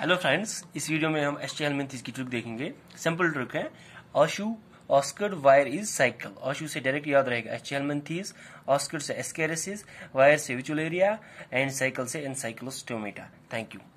hello friends इस video में हम एच टी की ट्रिक देखेंगे सिंपल ट्रिक है ऑशू ऑस्कर वायर इज साइकिल ऑशू से डायरेक्ट याद रहेगा एच हेलमेंथीज ऑस्कर से एस्केरेसिस वायर से विचुलेरिया एंड साइकिल से एनसाइक्लोस्टोमेटा थैंक यू